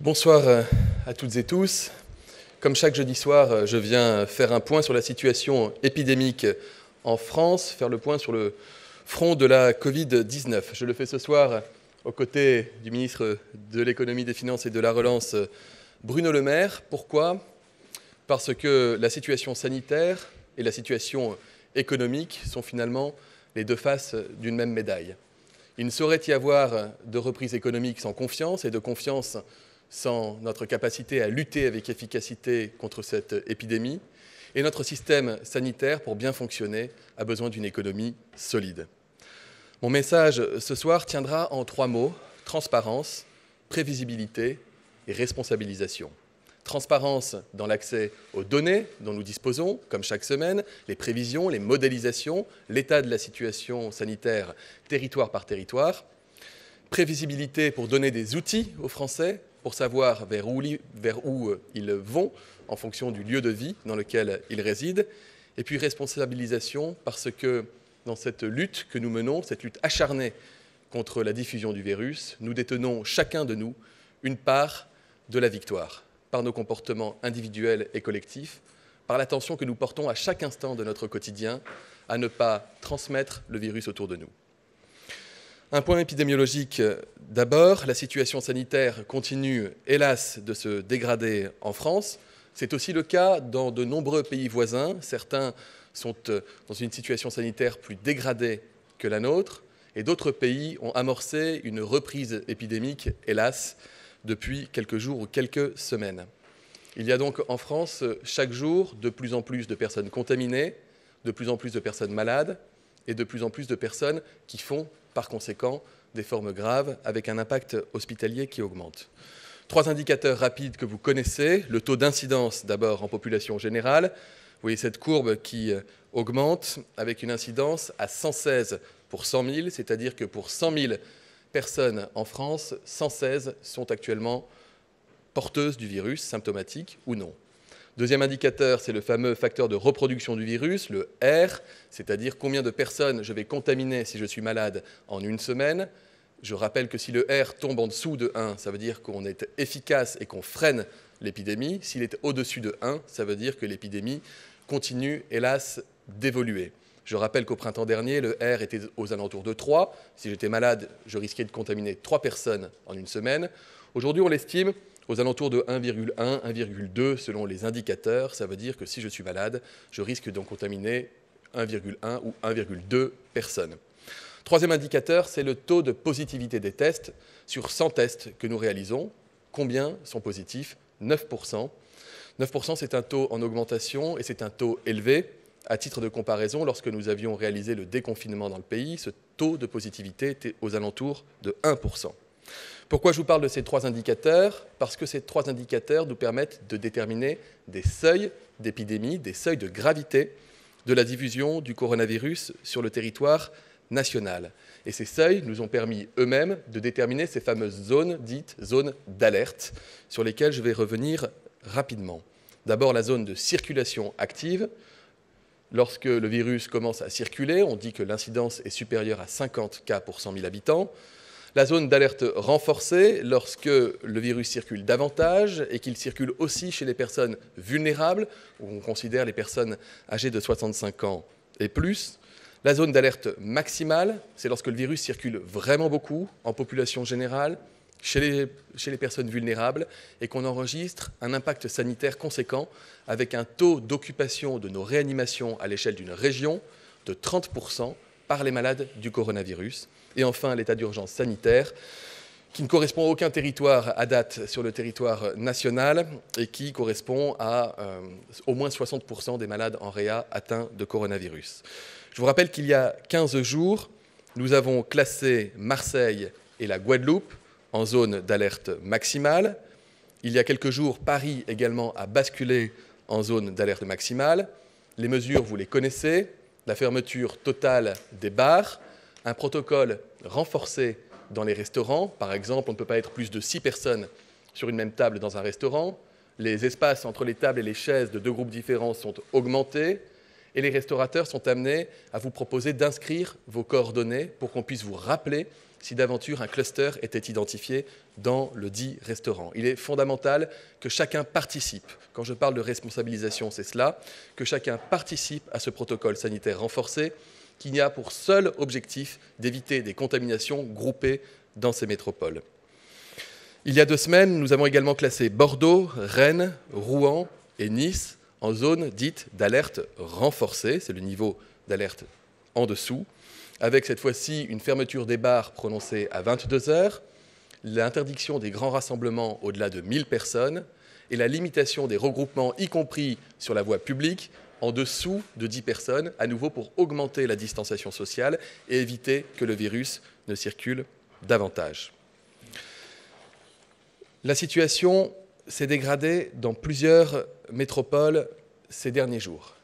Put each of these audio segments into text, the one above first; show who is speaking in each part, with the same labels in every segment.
Speaker 1: Bonsoir euh, à toutes et tous. Comme chaque jeudi soir, euh, je viens faire un point sur la situation épidémique en France, faire le point sur le front de la Covid-19. Je le fais ce soir aux côtés du ministre de l'économie, des finances et de la relance, Bruno Le Maire. Pourquoi Parce que la situation sanitaire et la situation économique sont finalement les deux faces d'une même médaille. Il ne saurait y avoir de reprise économique sans confiance et de confiance sans notre capacité à lutter avec efficacité contre cette épidémie. Et notre système sanitaire, pour bien fonctionner, a besoin d'une économie solide. Mon message ce soir tiendra en trois mots, transparence, prévisibilité et responsabilisation. Transparence dans l'accès aux données dont nous disposons, comme chaque semaine, les prévisions, les modélisations, l'état de la situation sanitaire territoire par territoire. Prévisibilité pour donner des outils aux Français pour savoir vers où, euh, ils vont en fonction du lieu de vie dans lequel ils résident. Et puis responsabilisation parce que dans cette lutte que nous menons, cette lutte acharnée contre la diffusion du virus, nous détenons chacun de nous une part de la victoire par nos comportements individuels et collectifs, par l'attention que nous portons à chaque instant de notre quotidien à ne pas transmettre le virus autour de nous. Un point épidémiologique euh, d'abord, la situation sanitaire continue, hélas, de se dégrader en France. C'est aussi le cas dans de nombreux pays voisins. Certains sont euh, dans une situation sanitaire plus dégradée que la nôtre, et d'autres pays ont amorcé une reprise épidémique, hélas, depuis quelques jours ou quelques semaines. Il y a donc en France euh, chaque jour de plus en plus de personnes contaminées, de plus en plus de personnes malades, et de plus en plus de personnes qui font, par conséquent, des formes graves avec un impact hospitalier qui augmente. Trois indicateurs rapides que vous connaissez. Le taux d'incidence d'abord en population générale. Vous voyez cette courbe qui euh, augmente avec une incidence à 116 pour 100 000, c'est-à-dire que pour 100 000 personnes en France, 116 sont actuellement porteuses du virus, symptomatiques ou non. Deuxième indicateur, c'est le fameux facteur de reproduction du virus, le R, c'est-à-dire combien de personnes je vais contaminer si je suis malade en une semaine. Je rappelle que si le R tombe en dessous de 1, ça veut dire qu'on est efficace et qu'on freine l'épidémie. S'il est au-dessus de 1, ça veut dire que l'épidémie continue, hélas, d'évoluer. Je rappelle qu'au printemps dernier, le R était aux alentours de 3. Si j'étais malade, je risquais de contaminer 3 personnes en une semaine. Aujourd'hui, on l'estime aux alentours de 1,1, 1,2 selon les indicateurs. Ça veut dire que si je suis malade, je risque d'en contaminer 1,1 ou 1,2 personnes. Troisième indicateur, c'est le taux de positivité des tests. Sur 100 tests que nous réalisons, combien sont positifs 9%. 9%, c'est un taux en augmentation et c'est un taux élevé. À titre de comparaison, lorsque nous avions réalisé le déconfinement dans le pays, ce taux de positivité était aux alentours de 1%. Pourquoi je vous parle de ces trois indicateurs Parce que ces trois indicateurs nous permettent de déterminer des seuils d'épidémie, des seuils de gravité de la diffusion du coronavirus sur le territoire national. Et ces seuils nous ont permis eux-mêmes de déterminer ces fameuses zones dites zones d'alerte, sur lesquelles je vais revenir rapidement. D'abord la zone de circulation active. Lorsque le virus commence à circuler, on dit que l'incidence est supérieure à 50 cas pour 100 000 habitants. La zone d'alerte renforcée lorsque le virus circule davantage et qu'il circule aussi chez les personnes vulnérables, où on considère les personnes âgées de 65 ans et plus. La zone d'alerte maximale, c'est lorsque le virus circule vraiment beaucoup en population générale, chez les, personnes vulnérables et qu'on enregistre un impact sanitaire conséquent avec un taux d'occupation de nos réanimations à l'échelle d'une région de 30% par les malades du coronavirus. Et enfin, l'état d'urgence sanitaire qui ne correspond à aucun territoire à date sur le territoire national et qui correspond à euh, au moins 60% des malades en réa atteints de coronavirus. Je vous rappelle qu'il y a 15 jours, nous avons classé Marseille et la Guadeloupe en zone d'alerte maximale. Il y a quelques jours, Paris également a basculé en zone d'alerte maximale. Les mesures, vous les connaissez, la fermeture totale des bars, un protocole renforcé dans les restaurants. Par exemple, on ne peut pas être plus de six personnes sur une même table dans un restaurant. Les espaces entre les tables et les chaises de deux groupes différents sont augmentés. Et les restaurateurs sont amenés à vous proposer d'inscrire vos coordonnées pour qu'on puisse vous rappeler si d'aventure un cluster était identifié dans le dit restaurant. Il est fondamental que chacun participe. Quand je parle de responsabilisation, c'est cela, que chacun participe à ce protocole sanitaire renforcé qui n'a pour seul objectif d'éviter des contaminations groupées dans ces métropoles. Il y a deux semaines, nous avons également classé Bordeaux, Rennes, Rouen et Nice en zone dite d'alerte renforcée, c'est le niveau d'alerte en dessous, avec cette fois-ci une fermeture des bars prononcée à 22 heures, l'interdiction des grands rassemblements au-delà de 1000 personnes et la limitation des regroupements, y compris sur la voie publique, en dessous de 10 personnes, à nouveau pour augmenter la distanciation sociale et éviter que le virus ne circule davantage. La situation s'est dégradée dans plusieurs métropoles ces derniers jours,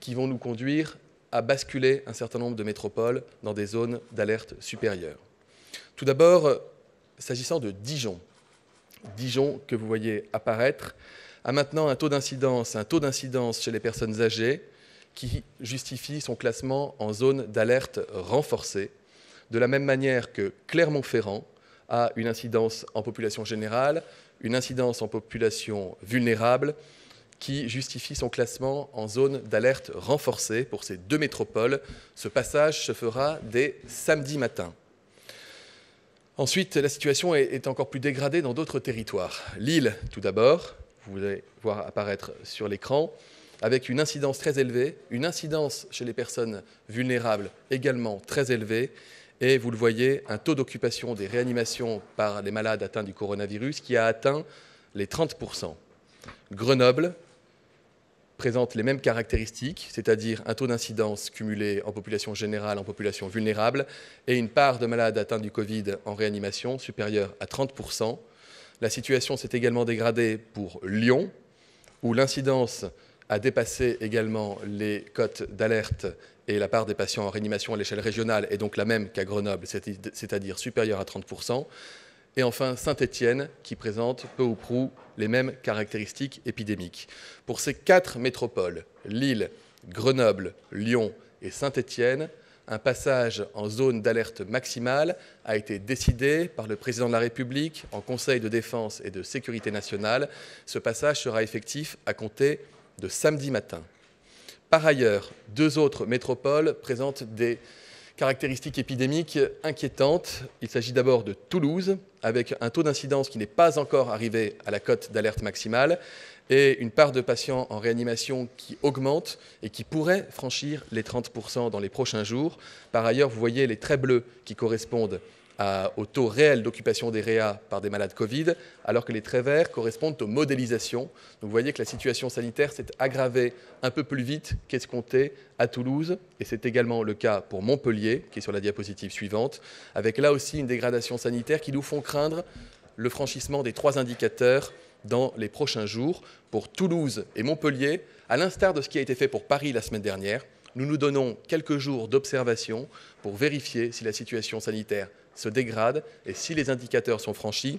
Speaker 1: qui vont nous conduire à basculer un certain nombre de métropoles dans des zones d'alerte supérieure. Tout d'abord, euh, s'agissant de Dijon, Dijon que vous voyez apparaître, a maintenant un taux d'incidence, un taux d'incidence chez les personnes âgées qui justifie son classement en zone d'alerte renforcée, de la même manière que Clermont-Ferrand a une incidence en population générale, une incidence en population vulnérable, qui justifie son classement en zone d'alerte renforcée pour ces deux métropoles. Ce passage se fera dès samedi matin. Ensuite, la situation est encore plus dégradée dans d'autres territoires. Lille, tout d'abord, vous allez voir apparaître sur l'écran, avec une incidence très élevée, une incidence chez les personnes vulnérables également très élevée, et vous le voyez, un taux d'occupation des réanimations par les malades atteints du coronavirus qui a atteint les 30%. Grenoble présente les mêmes caractéristiques, c'est-à-dire un taux d'incidence cumulé en population générale, en population vulnérable, et une part de malades atteints du Covid en réanimation supérieure à 30%. La situation s'est également dégradée pour Lyon, où l'incidence a dépassé également les cotes d'alerte et la part des patients en réanimation à l'échelle régionale est donc la même qu'à Grenoble, c'est-à-dire supérieure à 30%. Et enfin Saint-Étienne, qui présente peu ou prou les mêmes caractéristiques épidémiques. Pour ces quatre métropoles, Lille, Grenoble, Lyon et Saint-Étienne, un passage en zone d'alerte maximale a été décidé par le président de la République en Conseil de défense et de sécurité nationale. Ce passage sera effectif à compter de samedi matin. Par ailleurs, deux autres métropoles présentent des Caractéristiques épidémiques inquiétantes. Il s'agit d'abord de Toulouse, avec un taux d'incidence qui n'est pas encore arrivé à la cote d'alerte maximale et une part de patients en réanimation qui augmente et qui pourrait franchir les 30% dans les prochains jours. Par ailleurs, vous voyez les traits bleus qui correspondent au taux réel d'occupation des réa par des malades Covid, alors que les traits verts correspondent aux modélisations. Donc vous voyez que la situation sanitaire s'est aggravée un peu plus vite qu'escomptée à Toulouse, et c'est également le cas pour Montpellier, qui est sur la diapositive suivante, avec là aussi une dégradation sanitaire qui nous font craindre le franchissement des trois indicateurs dans les prochains jours. Pour Toulouse et Montpellier, à l'instar de ce qui a été fait pour Paris la semaine dernière, nous nous donnons quelques jours d'observation pour vérifier si la situation sanitaire se dégrade et si les indicateurs sont franchis,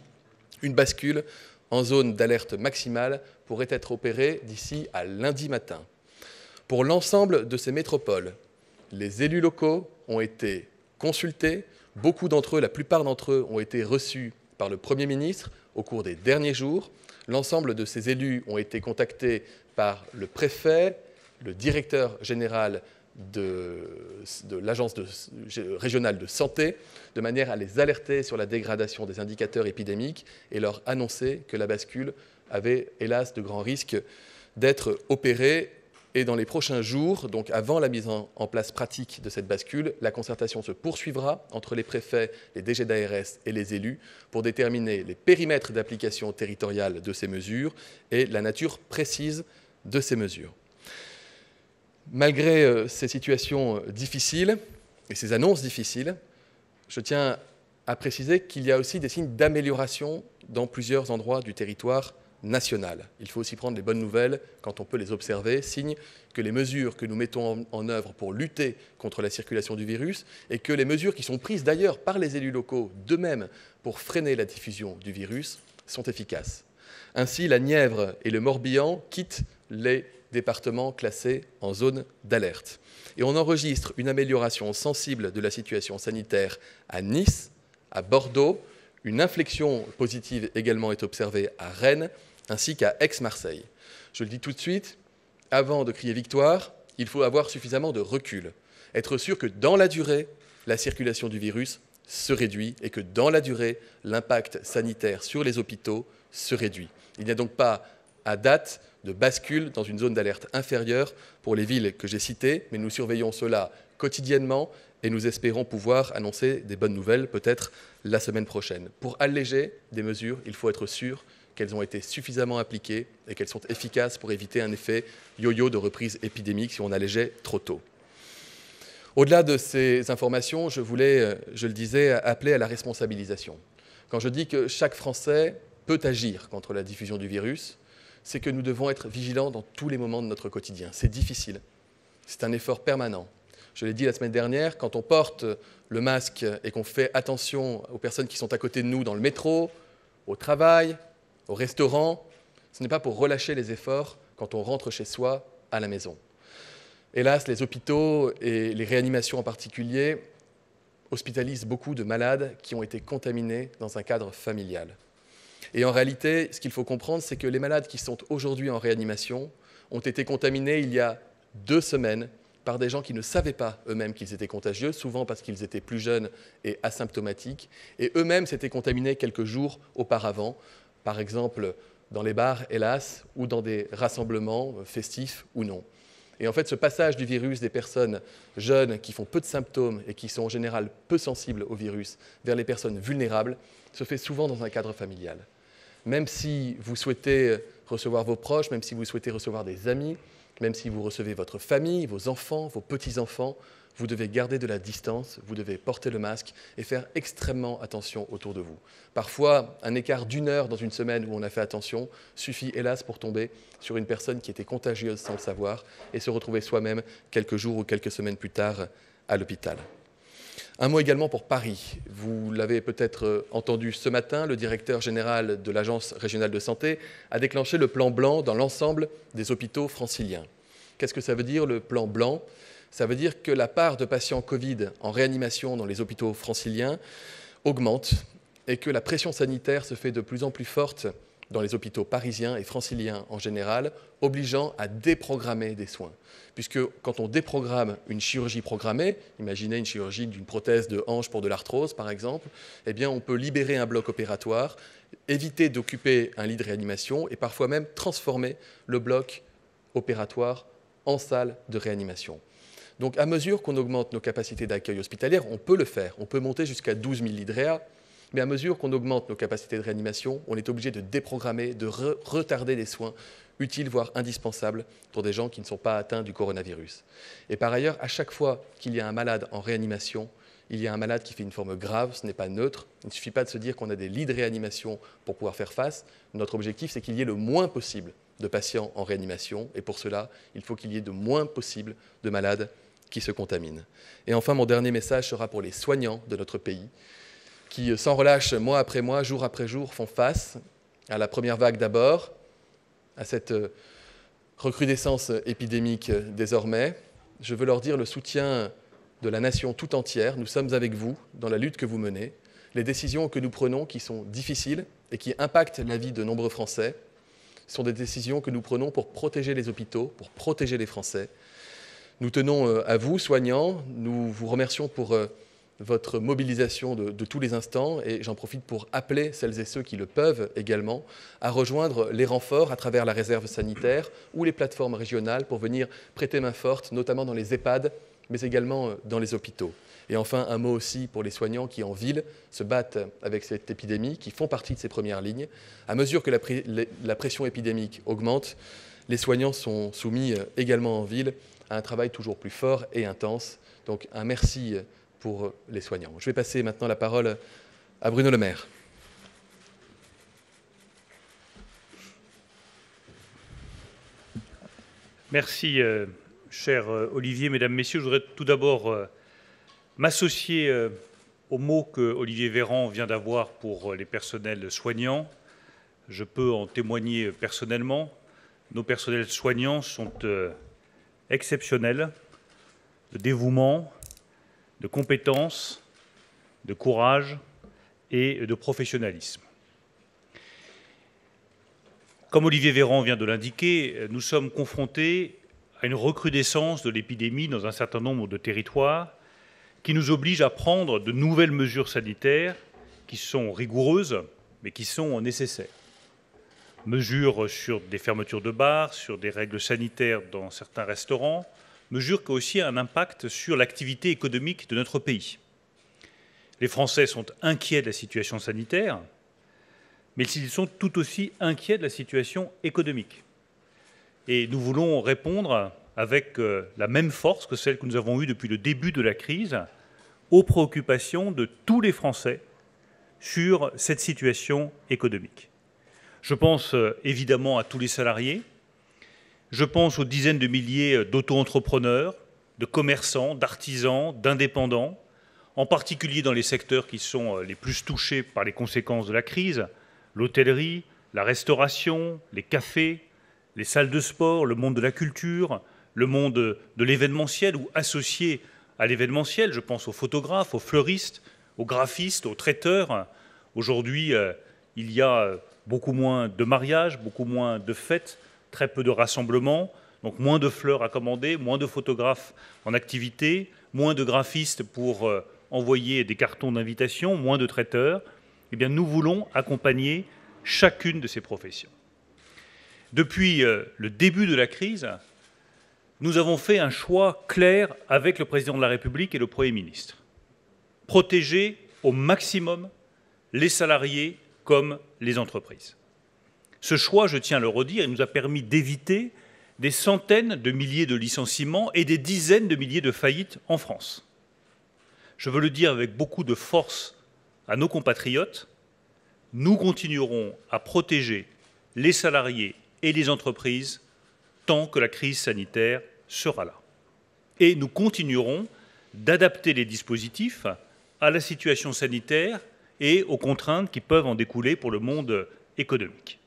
Speaker 1: une bascule en zone d'alerte maximale pourrait être opérée d'ici à lundi matin. Pour l'ensemble de ces métropoles, les élus locaux ont été consultés, beaucoup d'entre eux, la plupart d'entre eux ont été reçus par le Premier ministre au cours des derniers jours. L'ensemble de ces élus ont été contactés par le préfet, le directeur général de, l'Agence régionale de santé de manière à les alerter sur la dégradation des indicateurs épidémiques et leur annoncer que la bascule avait hélas de grands risques d'être opérée. Et dans les prochains jours, donc avant la mise en, place pratique de cette bascule, la concertation se poursuivra entre les préfets, les DG d'ARS et les élus pour déterminer les périmètres d'application territoriale de ces mesures et la nature précise de ces mesures malgré euh, ces situations euh, difficiles et ces annonces difficiles, je tiens à préciser qu'il y a aussi des signes d'amélioration dans plusieurs endroits du territoire national. Il faut aussi prendre les bonnes nouvelles quand on peut les observer, signe que les mesures que nous mettons en, œuvre pour lutter contre la circulation du virus et que les mesures qui sont prises d'ailleurs par les élus locaux d'eux-mêmes pour freiner la diffusion du virus sont efficaces. Ainsi, la Nièvre et le Morbihan quittent les départements classés en zone d'alerte. Et on enregistre une amélioration sensible de la situation sanitaire à Nice, à Bordeaux, une inflexion positive également est observée à Rennes, ainsi qu'à Aix-Marseille. Je le dis tout de suite, avant de crier victoire, il faut avoir suffisamment de recul, être sûr que dans la durée, la circulation du virus se réduit et que dans la durée, l'impact sanitaire sur les hôpitaux se réduit. Il n'y a donc pas, à date, de bascule dans une zone d'alerte inférieure pour les villes que j'ai citées, mais nous surveillons cela quotidiennement et nous espérons pouvoir annoncer des bonnes nouvelles peut-être la semaine prochaine. Pour alléger des mesures, il faut être sûr qu'elles ont été suffisamment appliquées et qu'elles sont efficaces pour éviter un effet yo-yo de reprise épidémique si on allégeait trop tôt. Au-delà de ces informations, je voulais, je le disais, appeler à la responsabilisation. Quand je dis que chaque Français peut agir contre la diffusion du virus, c'est que nous devons être vigilants dans tous les moments de notre quotidien. C'est difficile. C'est un effort permanent. Je l'ai dit la semaine dernière, quand on porte le masque et qu'on fait attention aux personnes qui sont à côté de nous dans le métro, au travail, au restaurant, ce n'est pas pour relâcher les efforts quand on rentre chez soi à la maison. Hélas, les hôpitaux et les réanimations en particulier hospitalisent beaucoup de malades qui ont été contaminés dans un cadre familial. Et en réalité, ce qu'il faut comprendre, c'est que les malades qui sont aujourd'hui en réanimation ont été contaminés il y a deux semaines par des gens qui ne savaient pas eux-mêmes qu'ils étaient contagieux, souvent parce qu'ils étaient plus jeunes et asymptomatiques, et eux-mêmes s'étaient contaminés quelques jours auparavant, par exemple dans les bars, hélas, ou dans des rassemblements festifs ou non. Et en fait, ce passage du virus des personnes jeunes qui font peu de symptômes et qui sont en général peu sensibles au virus vers les personnes vulnérables se fait souvent dans un cadre familial même si vous souhaitez recevoir vos proches, même si vous souhaitez recevoir des amis, même si vous recevez votre famille, vos enfants, vos petits-enfants, vous devez garder de la distance, vous devez porter le masque et faire extrêmement attention autour de vous. Parfois, un écart d'une heure dans une semaine où on a fait attention suffit hélas pour tomber sur une personne qui était contagieuse sans le savoir et se retrouver soi-même quelques jours ou quelques semaines plus tard à l'hôpital. Un mot également pour Paris. Vous l'avez peut-être euh, entendu ce matin, le directeur général de l'Agence régionale de santé a déclenché le plan blanc dans l'ensemble des hôpitaux franciliens. Qu'est-ce que ça veut dire le plan blanc Ça veut dire que la part de patients Covid en réanimation dans les hôpitaux franciliens augmente et que la pression sanitaire se fait de plus en plus forte dans les hôpitaux parisiens et franciliens en général, obligeant à déprogrammer des soins. Puisque quand on déprogramme une chirurgie programmée, imaginez une chirurgie d'une prothèse de hanche pour de l'arthrose par exemple, eh bien on peut libérer un bloc opératoire, éviter d'occuper un lit de réanimation et parfois même transformer le bloc opératoire en salle de réanimation. Donc à mesure qu'on augmente nos capacités d'accueil hospitalière, on peut le faire. On peut monter jusqu'à 12 000 lits réa, mais à mesure qu'on augmente nos capacités de réanimation, on est obligé de déprogrammer, de retarder des soins utiles, voire indispensables, pour des gens qui ne sont pas atteints du coronavirus. Et par ailleurs, à chaque fois qu'il y a un malade en réanimation, il y a un malade qui fait une forme grave, ce n'est pas neutre. Il ne suffit pas de se dire qu'on a des lits de réanimation pour pouvoir faire face. Notre objectif, c'est qu'il y ait le moins possible de patients en réanimation. Et pour cela, il faut qu'il y ait de moins possible de malades qui se contaminent. Et enfin, mon dernier message sera pour les soignants de notre pays qui, euh, sans relâche, mois après mois, jour après jour, font face à la première vague d'abord, à cette euh, recrudescence épidémique euh, désormais. Je veux leur dire le soutien de la nation tout entière. Nous sommes avec vous dans la lutte que vous menez. Les décisions que nous prenons, qui sont difficiles et qui impactent la vie de nombreux Français, sont des décisions que nous prenons pour protéger les hôpitaux, pour protéger les Français. Nous tenons à vous, soignants, nous vous remercions pour votre mobilisation de, tous les instants et j'en profite pour appeler celles et ceux qui le peuvent également à rejoindre les renforts à travers la réserve sanitaire ou les plateformes régionales pour venir prêter main forte, notamment dans les EHPAD, mais également euh, dans les hôpitaux. Et enfin, un mot aussi pour les soignants qui, en ville, se battent avec cette épidémie, qui font partie de ces premières lignes. À mesure que la, la pression épidémique augmente, les soignants sont soumis euh, également en ville à un travail toujours plus fort et intense. Donc un merci euh, pour euh, les soignants. Je vais passer maintenant la parole à Bruno Le Maire. Merci, euh,
Speaker 2: cher euh, Olivier. Mesdames, Messieurs, je voudrais tout d'abord m'associer aux mots que Olivier Véran vient d'avoir pour les personnels soignants. Je peux en témoigner personnellement. Nos personnels soignants sont exceptionnels. Le dévouement, de compétence, de courage et de professionnalisme. Comme Olivier Véran vient de l'indiquer, nous sommes confrontés à une recrudescence de l'épidémie dans un certain nombre de territoires qui nous oblige à prendre de nouvelles mesures sanitaires qui sont rigoureuses mais qui sont nécessaires. Mesures sur des fermetures de bars, sur des règles sanitaires dans certains restaurants, mesure qui aussi un impact sur l'activité économique de notre pays. Les Français sont inquiets de la situation sanitaire, mais ils sont tout aussi inquiets de la situation économique. Et nous voulons répondre avec euh, la même force que celle que nous avons eue depuis le début de la crise aux préoccupations de tous les Français sur cette situation économique. Je pense euh, évidemment à tous les salariés je pense aux dizaines de milliers euh, d'auto-entrepreneurs, de commerçants, d'artisans, d'indépendants, en particulier dans les secteurs qui sont euh, les plus touchés par les conséquences de la crise, l'hôtellerie, la restauration, les cafés, les salles de sport, le monde de la culture, le monde de l'événementiel ou associé à l'événementiel. Je pense aux photographes, aux fleuristes, aux graphistes, aux traiteurs. Aujourd'hui, euh, il y a beaucoup moins de mariages, beaucoup moins de fêtes, très peu de rassemblements, donc moins de fleurs à commander, moins de photographes en activité, moins de graphistes pour euh, envoyer des cartons d'invitation, moins de traiteurs. Eh bien, nous voulons accompagner chacune de ces professions. Depuis euh, le début de la crise, nous avons fait un choix clair avec le président de la République et le Premier ministre. Protéger au maximum les salariés comme les entreprises. Ce choix, je tiens à le redire, nous a permis d'éviter des centaines de milliers de licenciements et des dizaines de milliers de faillites en France. Je veux le dire avec beaucoup de force à nos compatriotes, nous continuerons à protéger les salariés et les entreprises tant que la crise sanitaire sera là. Et nous continuerons d'adapter les dispositifs à la situation sanitaire et aux contraintes qui peuvent en découler pour le monde économique.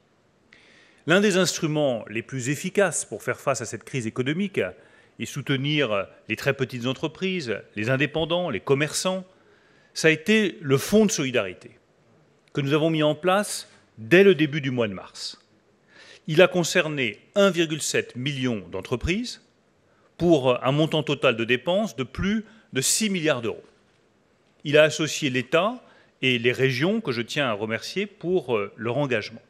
Speaker 2: L'un des instruments les plus efficaces pour faire face à cette crise économique et soutenir les très petites entreprises, les indépendants, les commerçants, ça a été le fonds de solidarité que nous avons mis en place dès le début du mois de mars. Il a concerné 1,7 million d'entreprises pour un montant total de dépenses de plus de 6 milliards d'euros. Il a associé l'État et les régions que je tiens à remercier pour euh, leur engagement.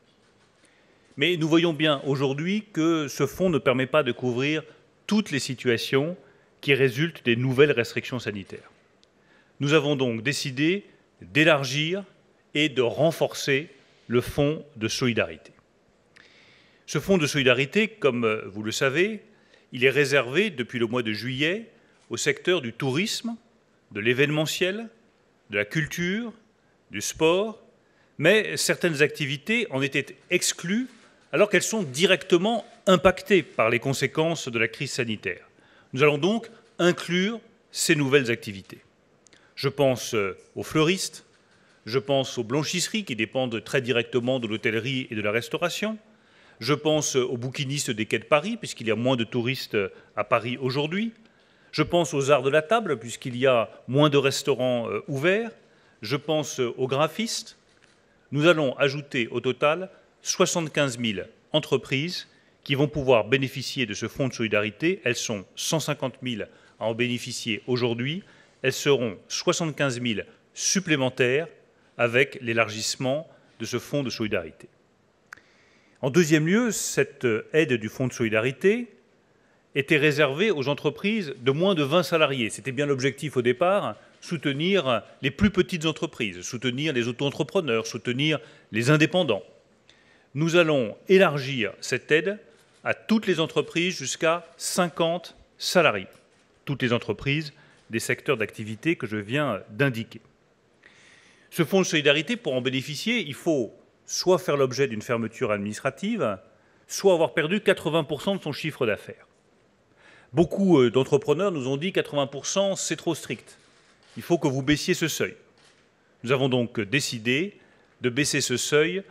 Speaker 2: Mais nous voyons bien aujourd'hui que ce fonds ne permet pas de couvrir toutes les situations qui résultent des nouvelles restrictions sanitaires. Nous avons donc décidé d'élargir et de renforcer le fonds de solidarité. Ce fonds de solidarité, comme vous le savez, il est réservé depuis le mois de juillet au secteur du tourisme, de l'événementiel, de la culture, du sport, mais certaines activités en étaient exclues alors qu'elles sont directement impactées par les conséquences de la crise sanitaire. Nous allons donc inclure ces nouvelles activités. Je pense euh, aux fleuristes, je pense aux blanchisseries qui dépendent très directement de l'hôtellerie et de la restauration, je pense euh, aux bouquinistes des quais de Paris, puisqu'il y a moins de touristes euh, à Paris aujourd'hui, je pense aux arts de la table, puisqu'il y a moins de restaurants ouverts, je pense aux graphistes. Nous allons ajouter au total 75 000 entreprises qui vont pouvoir bénéficier de ce fonds de solidarité. Elles sont 150 000 à en bénéficier aujourd'hui. Elles seront 75 000 supplémentaires avec l'élargissement de ce fonds de solidarité. En deuxième lieu, cette aide du fonds de solidarité était réservée aux entreprises de moins de 20 salariés. C'était bien l'objectif au départ, soutenir les plus petites entreprises, soutenir les auto-entrepreneurs, soutenir les indépendants nous allons élargir cette aide à toutes les entreprises jusqu'à 50 salariés, toutes les entreprises des secteurs d'activité que je viens d'indiquer. Ce fonds de solidarité, pour en bénéficier, il faut soit faire l'objet d'une fermeture administrative, soit avoir perdu 80% de son chiffre d'affaires. Beaucoup euh, d'entrepreneurs nous ont dit 80%, c'est trop strict. Il faut que vous baissiez ce seuil. Nous avons donc euh, décidé de baisser ce seuil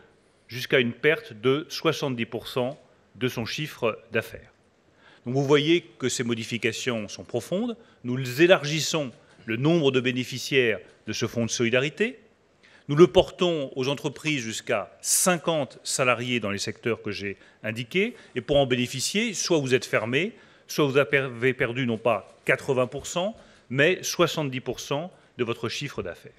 Speaker 2: jusqu'à une perte de 70% de son chiffre d'affaires. Donc vous voyez que ces modifications sont profondes. Nous élargissons le nombre de bénéficiaires de ce fonds de solidarité. Nous le portons aux entreprises jusqu'à 50 salariés dans les secteurs que j'ai indiqués. Et pour en bénéficier, soit vous êtes fermé, soit vous avez perdu non pas 80%, mais 70% de votre chiffre d'affaires.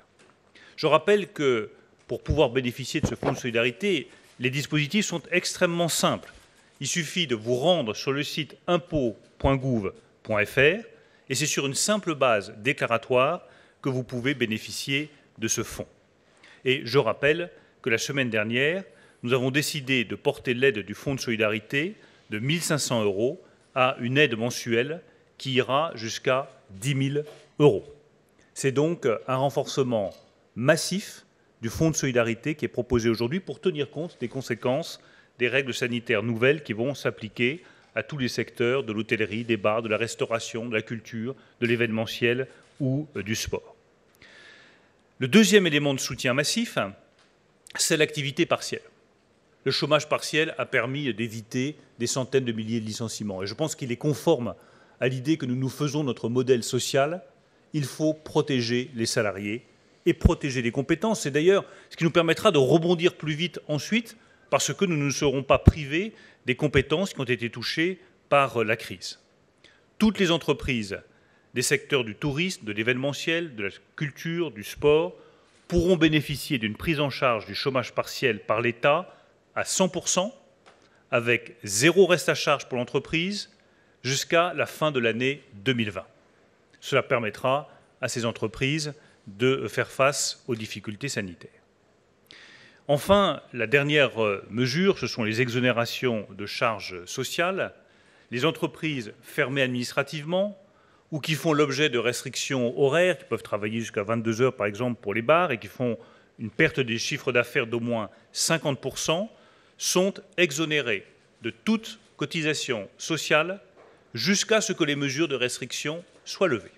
Speaker 2: Je rappelle que pour pouvoir bénéficier de ce fonds de solidarité, les dispositifs sont extrêmement simples. Il suffit de vous rendre sur le site impôts.gouv.fr et c'est sur une simple base déclaratoire que vous pouvez bénéficier de ce fonds. Et je rappelle que la semaine dernière, nous avons décidé de porter l'aide du fonds de solidarité de 1 500 euros à une aide mensuelle qui ira jusqu'à 10 000 euros. C'est donc un renforcement massif du fonds de solidarité qui est proposé aujourd'hui pour tenir compte des conséquences des règles sanitaires nouvelles qui vont s'appliquer à tous les secteurs de l'hôtellerie, des bars, de la restauration, de la culture, de l'événementiel ou euh, du sport. Le deuxième élément de soutien massif, c'est l'activité partielle. Le chômage partiel a permis d'éviter des centaines de milliers de licenciements. Et je pense qu'il est conforme à l'idée que nous nous faisons notre modèle social. Il faut protéger les salariés et protéger les compétences. C'est d'ailleurs ce qui nous permettra de rebondir plus vite ensuite, parce que nous ne serons pas privés des compétences qui ont été touchées par la crise. Toutes les entreprises des secteurs du tourisme, de l'événementiel, de la culture, du sport pourront bénéficier d'une prise en charge du chômage partiel par l'État à 100%, avec zéro reste à charge pour l'entreprise jusqu'à la fin de l'année 2020. Cela permettra à ces entreprises de faire face aux difficultés sanitaires. Enfin, la dernière euh, mesure, ce sont les exonérations de charges sociales. Les entreprises fermées administrativement ou qui font l'objet de restrictions horaires, qui peuvent travailler jusqu'à 22 heures par exemple pour les bars et qui font une perte des chiffres d'affaires d'au moins 50%, sont exonérées de toute cotisation sociale jusqu'à ce que les mesures de restriction soient levées.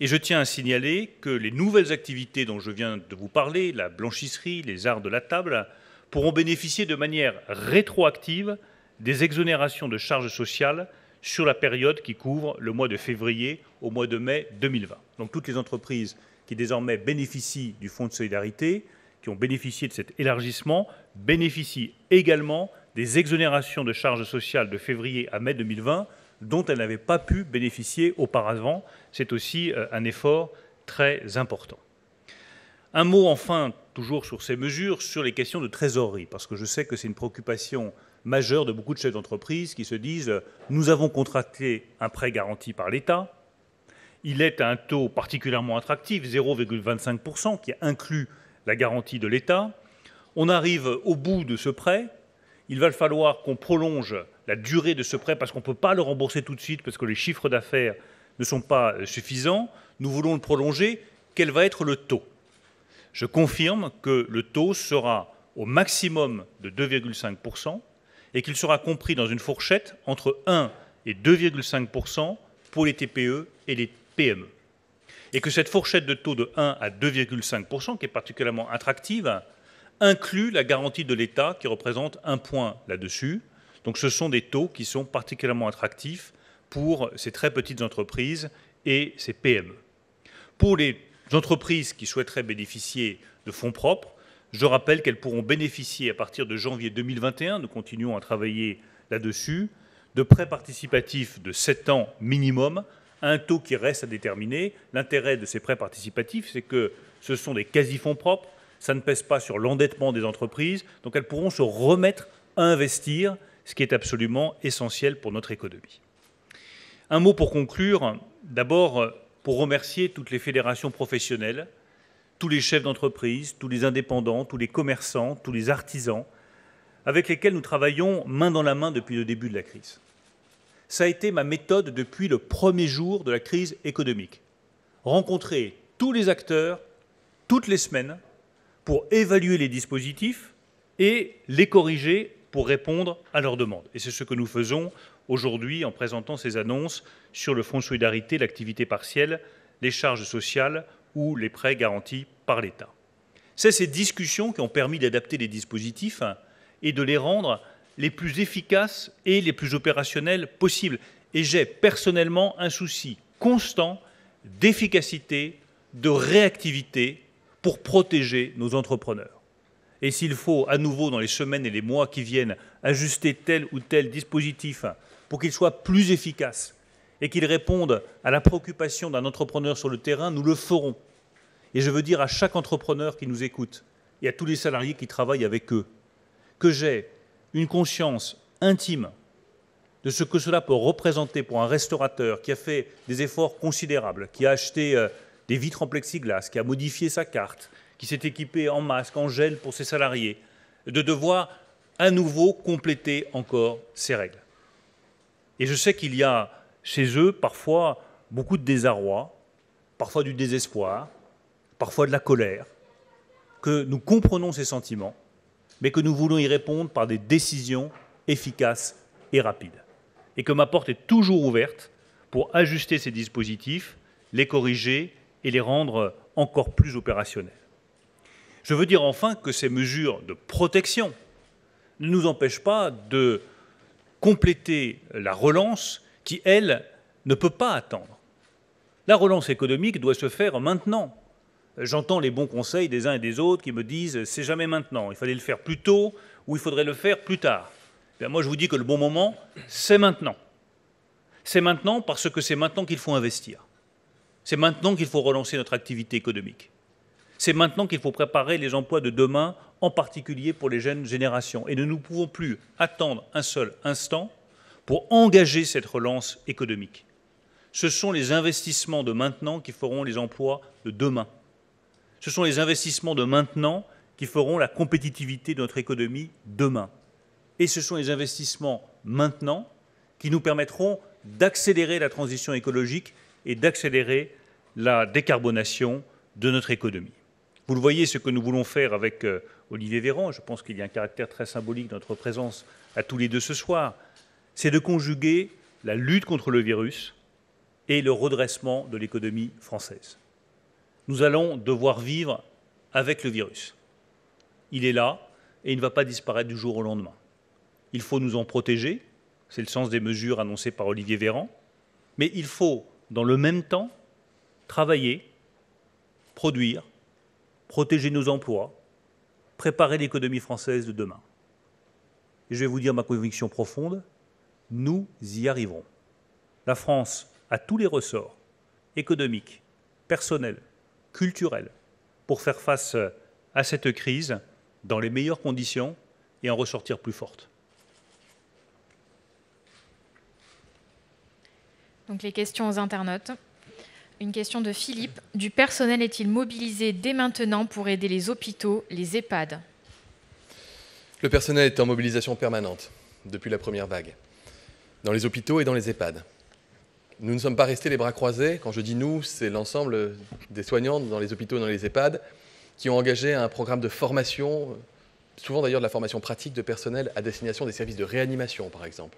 Speaker 2: Et je tiens à signaler que les nouvelles activités dont je viens de vous parler, la blanchisserie, les arts de la table, pourront bénéficier de manière rétroactive des exonérations de charges sociales sur la période qui couvre le mois de février au mois de mai 2020. Donc toutes les entreprises qui désormais bénéficient du Fonds de solidarité, qui ont bénéficié de cet élargissement, bénéficient également des exonérations de charges sociales de février à mai 2020 dont elle n'avait pas pu bénéficier auparavant. C'est aussi euh, un effort très important. Un mot enfin, toujours sur ces mesures, sur les questions de trésorerie, parce que je sais que c'est une préoccupation majeure de beaucoup de chefs d'entreprise qui se disent euh, nous avons contracté un prêt garanti par l'État, il est à un taux particulièrement attractif, 0,25%, qui inclut la garantie de l'État. On arrive au bout de ce prêt, il va falloir qu'on prolonge la durée de ce prêt parce qu'on ne peut pas le rembourser tout de suite parce que les chiffres d'affaires ne sont pas euh, suffisants. Nous voulons le prolonger. Quel va être le taux Je confirme que le taux sera au maximum de 2,5% et qu'il sera compris dans une fourchette entre 1 et 2,5% pour les TPE et les PME. Et que cette fourchette de taux de 1 à 2,5%, qui est particulièrement attractive, inclut la garantie de l'État qui représente un point là-dessus. Donc ce sont des taux qui sont particulièrement attractifs pour ces très petites entreprises et ces PME. Pour les entreprises qui souhaiteraient bénéficier de fonds propres, je rappelle qu'elles pourront bénéficier à partir de janvier 2021, nous continuons à travailler là-dessus, de prêts participatifs de 7 ans minimum, un taux qui reste à déterminer. L'intérêt de ces prêts participatifs, c'est que ce sont des quasi-fonds propres, ça ne pèse pas sur l'endettement des entreprises, donc elles pourront se remettre à investir, ce qui est absolument essentiel pour notre économie. Un mot pour conclure, d'abord pour remercier toutes les fédérations professionnelles, tous les chefs d'entreprise, tous les indépendants, tous les commerçants, tous les artisans, avec lesquels nous travaillons main dans la main depuis le début de la crise. Ça a été ma méthode depuis le premier jour de la crise économique. Rencontrer tous les acteurs, toutes les semaines, pour évaluer les dispositifs et les corriger pour répondre à leurs demandes. Et c'est ce que nous faisons aujourd'hui en présentant ces annonces sur le Fonds de solidarité, l'activité partielle, les charges sociales ou les prêts garantis par l'État. C'est ces discussions qui ont permis d'adapter les dispositifs et de les rendre les plus efficaces et les plus opérationnels possibles. Et j'ai personnellement un souci constant d'efficacité, de réactivité pour protéger nos entrepreneurs. Et s'il faut à nouveau dans les semaines et les mois qui viennent ajuster tel ou tel dispositif pour qu'il soit plus efficace et qu'il réponde à la préoccupation d'un entrepreneur sur le terrain, nous le ferons. Et je veux dire à chaque entrepreneur qui nous écoute et à tous les salariés qui travaillent avec eux que j'ai une conscience intime de ce que cela peut représenter pour un restaurateur qui a fait des efforts considérables, qui a acheté euh, des vitres en plexiglas, qui a modifié sa carte, qui s'est équipé en masque, en gel pour ses salariés, de devoir à nouveau compléter encore ces règles. Et je sais qu'il y a chez eux parfois beaucoup de désarroi, parfois du désespoir, parfois de la colère, que nous comprenons ces sentiments, mais que nous voulons y répondre par des décisions efficaces et rapides. Et que ma porte est toujours ouverte pour ajuster ces dispositifs, les corriger et les rendre encore plus opérationnels. Je veux dire enfin que ces mesures de protection ne nous empêchent pas de compléter la relance qui, elle, ne peut pas attendre. La relance économique doit se faire maintenant. J'entends les bons conseils des uns et des autres qui me disent c'est jamais maintenant, il fallait le faire plus tôt ou il faudrait le faire plus tard. Eh moi, je vous dis que le bon moment, c'est maintenant. C'est maintenant parce que c'est maintenant qu'il faut investir. C'est maintenant qu'il faut relancer notre activité économique. C'est maintenant qu'il faut préparer les emplois de demain, en particulier pour les jeunes générations. Et nous ne pouvons plus attendre un seul instant pour engager cette relance économique. Ce sont les investissements de maintenant qui feront les emplois de demain. Ce sont les investissements de maintenant qui feront la compétitivité de notre économie demain. Et ce sont les investissements maintenant qui nous permettront d'accélérer la transition écologique et d'accélérer la décarbonation de notre économie. Vous le voyez, ce que nous voulons faire avec euh, Olivier Véran, je pense qu'il y a un caractère très symbolique de notre présence à tous les deux ce soir, c'est de conjuguer la lutte contre le virus et le redressement de l'économie française. Nous allons devoir vivre avec le virus. Il est là et il ne va pas disparaître du jour au lendemain. Il faut nous en protéger, c'est le sens des mesures annoncées par Olivier Véran, mais il faut, dans le même temps, travailler, produire, protéger nos emplois, préparer l'économie française de demain. Et je vais vous dire ma conviction profonde, nous y arriverons. La France a tous les ressorts économiques, personnels, culturels pour faire face à cette crise dans les meilleures conditions et en ressortir plus
Speaker 3: forte. Donc les questions aux internautes. Une question de Philippe. Du personnel est-il mobilisé dès maintenant pour aider les hôpitaux, les EHPAD
Speaker 1: Le personnel est en mobilisation permanente depuis la première vague, dans les hôpitaux et dans les EHPAD. Nous ne sommes pas restés les bras croisés. Quand je dis nous, c'est l'ensemble des soignants dans les hôpitaux et dans les EHPAD qui ont engagé un programme de formation, souvent d'ailleurs de la formation pratique de personnel à destination des services de réanimation, par exemple,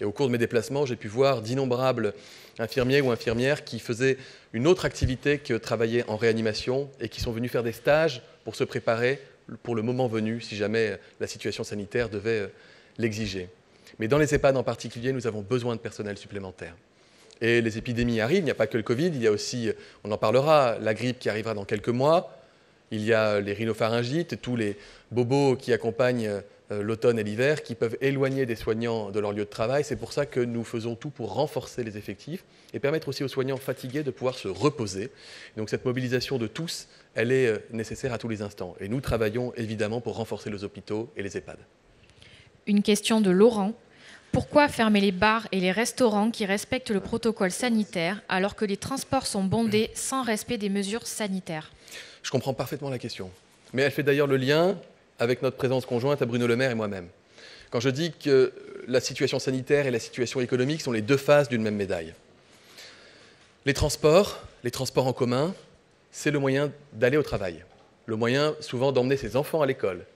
Speaker 1: et au cours de mes déplacements, j'ai pu voir d'innombrables infirmiers ou infirmières qui faisaient une autre activité que travailler en réanimation et qui sont venus faire des stages pour se préparer pour le moment venu, si jamais la situation sanitaire devait euh, l'exiger. Mais dans les EHPAD en particulier, nous avons besoin de personnel supplémentaire. Et les épidémies arrivent, il n'y a pas que le Covid, il y a aussi, euh, on en parlera, la grippe qui arrivera dans quelques mois, il y a les rhinopharyngites, tous les bobos qui accompagnent euh, euh, l'automne et l'hiver, qui peuvent éloigner des soignants de leur lieu de travail. C'est pour ça que nous faisons tout pour renforcer les effectifs et permettre aussi aux soignants fatigués de pouvoir se reposer. Donc cette mobilisation de tous, elle est euh, nécessaire à tous les instants. Et nous travaillons évidemment pour renforcer les hôpitaux et les EHPAD.
Speaker 3: Une question de Laurent. Pourquoi fermer les bars et les restaurants qui respectent le protocole sanitaire alors que les transports sont bondés sans respect des mesures sanitaires
Speaker 1: Je comprends parfaitement la question. Mais elle fait d'ailleurs le lien avec notre présence conjointe à Bruno Le Maire et moi-même. Quand je dis que la situation sanitaire et la situation économique sont les deux faces d'une même médaille. Les transports, les transports en commun, c'est le moyen d'aller au travail, le moyen souvent d'emmener ses enfants à l'école,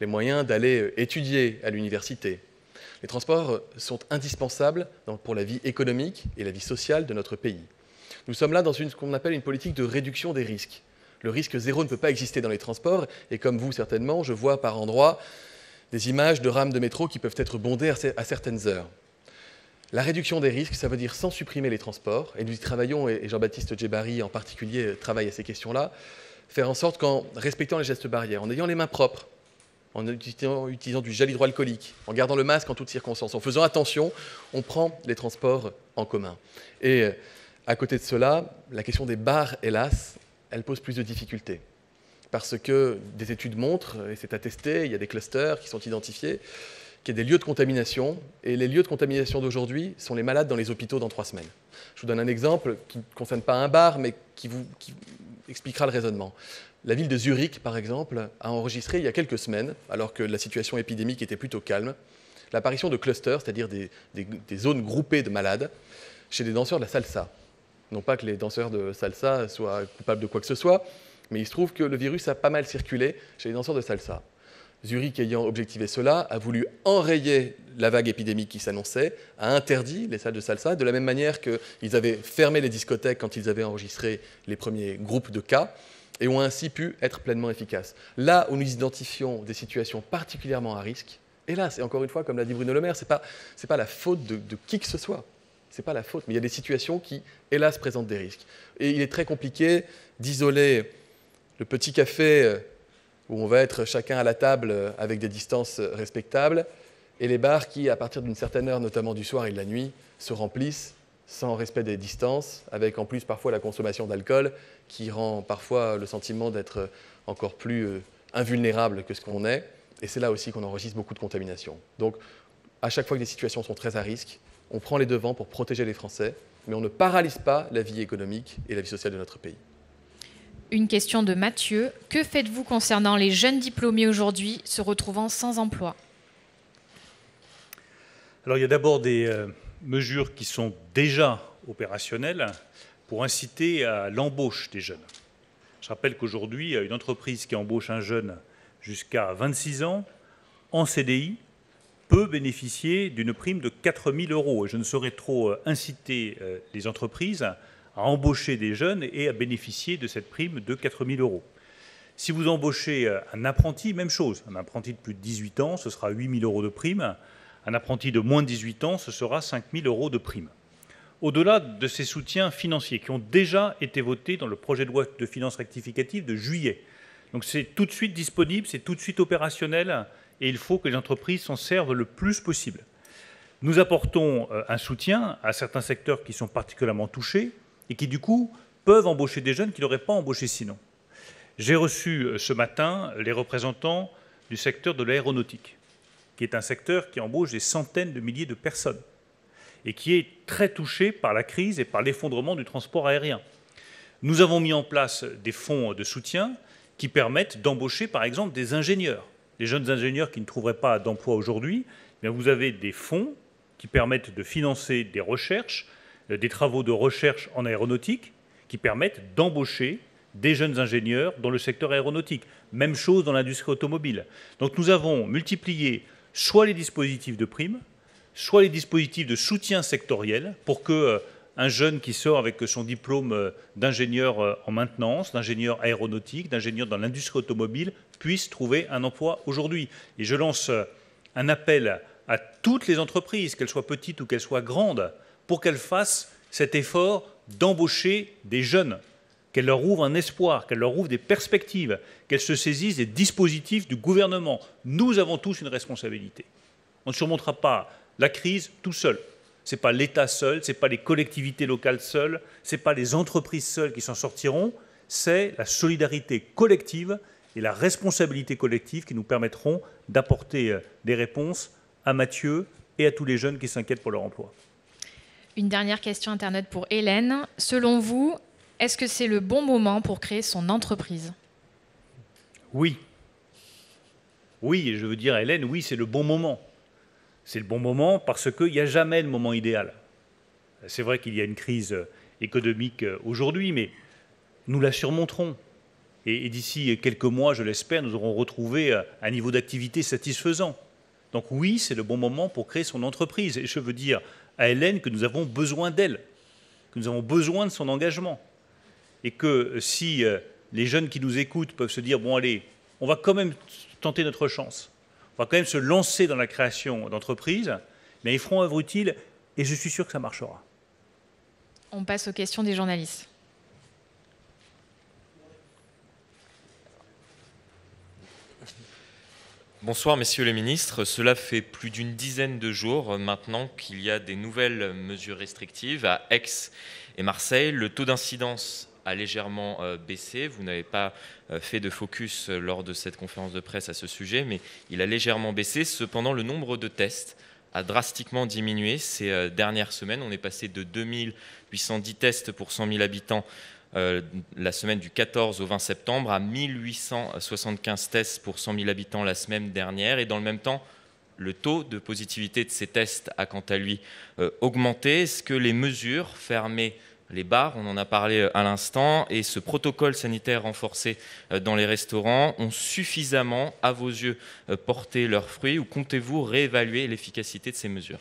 Speaker 1: les moyens d'aller euh, étudier à l'université. Les transports euh, sont indispensables pour la vie économique et la vie sociale de notre pays. Nous sommes là dans une, ce qu'on appelle une politique de réduction des risques. Le risque zéro ne peut pas exister dans les transports. Et comme vous, certainement, je vois par endroits des images de rames de métro qui peuvent être bondées à certaines heures. La réduction des risques, ça veut dire sans supprimer les transports, et nous y travaillons, et Jean-Baptiste Djebari en particulier euh, travaille à ces questions-là, faire en sorte qu'en respectant les gestes barrières, en ayant les mains propres, en utilisant, du gel hydroalcoolique, en gardant le masque en toutes circonstances, en faisant attention, on prend les transports en commun. Et euh, à côté de cela, la question des bars, hélas, elle pose plus de difficultés. Parce que des études montrent, et c'est attesté, il y a des clusters qui sont identifiés, qu'il y a des lieux de contamination. Et les lieux de contamination d'aujourd'hui sont les malades dans les hôpitaux dans trois semaines. Je vous donne un exemple qui ne concerne pas un bar, mais qui vous expliquera le raisonnement. La ville de Zurich, par exemple, a enregistré il y a quelques semaines, alors que la situation épidémique était plutôt calme, l'apparition de clusters, c'est-à-dire des, des zones groupées de malades, chez des danseurs de la salsa. Non pas que les danseurs de salsa soient coupables de quoi que ce soit, mais il se trouve que le virus a pas mal circulé chez les danseurs de salsa. Zurich, ayant objectivé cela, a voulu enrayer la vague épidémique qui s'annonçait, a interdit les salles de salsa, de la même manière qu'ils avaient fermé les discothèques quand ils avaient enregistré les premiers groupes de cas, et ont ainsi pu être pleinement efficaces. Là où nous identifions des situations particulièrement à risque, et là, c'est encore une fois, comme l'a dit Bruno Le Maire, ce n'est pas, la faute de qui que ce soit n'est pas la faute, mais il y a des situations qui, hélas, présentent des risques. Et il est très compliqué d'isoler le petit café euh, où on va être chacun à la table euh, avec des distances euh, respectables et les bars qui, à partir d'une certaine heure, notamment du soir et de la nuit, se remplissent sans respect des distances, avec en plus parfois la consommation d'alcool qui rend parfois le sentiment d'être encore plus invulnérable que ce qu'on est. Et c'est là aussi qu'on enregistre beaucoup de contaminations. Donc, à chaque fois que des situations sont très à risque, on prend les devants pour protéger les Français, mais on ne paralyse pas la vie économique et la vie sociale de notre pays.
Speaker 3: Une question de Mathieu. Que faites-vous concernant les jeunes diplômés aujourd'hui se retrouvant sans emploi
Speaker 2: Alors il y a d'abord des euh, mesures qui sont déjà opérationnelles pour inciter à l'embauche des jeunes. Je rappelle qu'aujourd'hui, une entreprise qui embauche un jeune jusqu'à 26 ans en CDI peut bénéficier d'une prime de 4 000 euros. Je ne saurais trop euh, inciter euh, les entreprises à embaucher des jeunes et à bénéficier de cette prime de 4 000 euros. Si vous embauchez euh, un apprenti, même chose. Un apprenti de plus de 18 ans, ce sera 8 000 euros de prime. Un apprenti de moins de 18 ans, ce sera 5 000 euros de prime. Au-delà de ces soutiens financiers qui ont déjà été votés dans le projet de loi de finances rectificative de juillet, donc c'est tout de suite disponible, c'est tout de suite opérationnel et il faut que les entreprises s'en servent le plus possible. Nous apportons euh, un soutien à certains secteurs qui sont particulièrement touchés et qui, du coup, peuvent embaucher des jeunes qui n'auraient pas embauché sinon. J'ai reçu euh, ce matin les représentants du secteur de l'aéronautique, qui est un secteur qui embauche des centaines de milliers de personnes et qui est très touché par la crise et par l'effondrement du transport aérien. Nous avons mis en place des fonds de soutien qui permettent d'embaucher, par exemple, des ingénieurs les jeunes ingénieurs qui ne trouveraient pas d'emploi aujourd'hui, eh vous avez des fonds qui permettent de financer des recherches, euh, des travaux de recherche en aéronautique, qui permettent d'embaucher des jeunes ingénieurs dans le secteur aéronautique. Même chose dans l'industrie automobile. Donc nous avons multiplié soit les dispositifs de primes, soit les dispositifs de soutien sectoriel pour que euh, un jeune qui sort avec son diplôme euh, d'ingénieur euh, en maintenance, d'ingénieur aéronautique, d'ingénieur dans l'industrie automobile, puisse trouver un emploi aujourd'hui. Et je lance euh, un appel à toutes les entreprises, qu'elles soient petites ou qu'elles soient grandes, pour qu'elles fassent cet effort d'embaucher des jeunes, qu'elles leur ouvrent un espoir, qu'elles leur ouvrent des perspectives, qu'elles se saisissent des dispositifs du gouvernement. Nous avons tous une responsabilité. On ne surmontera pas la crise tout seul. Ce n'est pas l'État seul, ce n'est pas les collectivités locales seules, ce n'est pas les entreprises seules qui s'en sortiront, c'est la solidarité collective et la responsabilité collective qui nous permettront d'apporter euh, des réponses à Mathieu et à tous les jeunes qui s'inquiètent pour leur emploi.
Speaker 3: Une dernière question Internet pour Hélène. Selon vous, est-ce que c'est le bon moment pour créer son entreprise
Speaker 2: Oui. Oui, je veux dire, Hélène, oui, c'est le bon moment c'est le bon moment parce qu'il n'y a jamais le moment idéal. C'est vrai qu'il y a une crise économique euh, aujourd'hui, mais nous la surmonterons. Et, d'ici quelques mois, je l'espère, nous aurons retrouvé euh, un niveau d'activité satisfaisant. Donc oui, c'est le bon moment pour créer son entreprise. Et je veux dire à Hélène que nous avons besoin d'elle, que nous avons besoin de son engagement. Et que euh, si les jeunes qui nous écoutent peuvent se dire, bon allez, on va quand même tenter notre chance, on va quand même se lancer dans la création d'entreprises, mais ils feront œuvre utile et je suis sûr que ça marchera.
Speaker 3: On passe aux questions des journalistes.
Speaker 4: Bonsoir, messieurs les ministres. Cela fait plus d'une dizaine de jours maintenant qu'il y a des nouvelles mesures restrictives à Aix et Marseille. Le taux d'incidence légèrement euh, baissé. Vous n'avez pas euh, fait de focus euh, lors de cette conférence de presse à ce sujet, mais il a légèrement baissé. Cependant, le nombre de tests a drastiquement diminué ces dernières semaines. On est passé de 2810 tests pour 100 000 habitants la semaine du 14 au 20 septembre à 1875 tests pour 100 000 habitants la semaine dernière. Et dans le même temps, le taux de positivité de ces tests a quant à lui augmenté. Est-ce que les mesures fermées les bars, on en a parlé euh, à l'instant, et ce protocole sanitaire renforcé euh, dans les restaurants ont suffisamment, à vos yeux, euh, porté leurs fruits ou comptez-vous réévaluer l'efficacité de ces mesures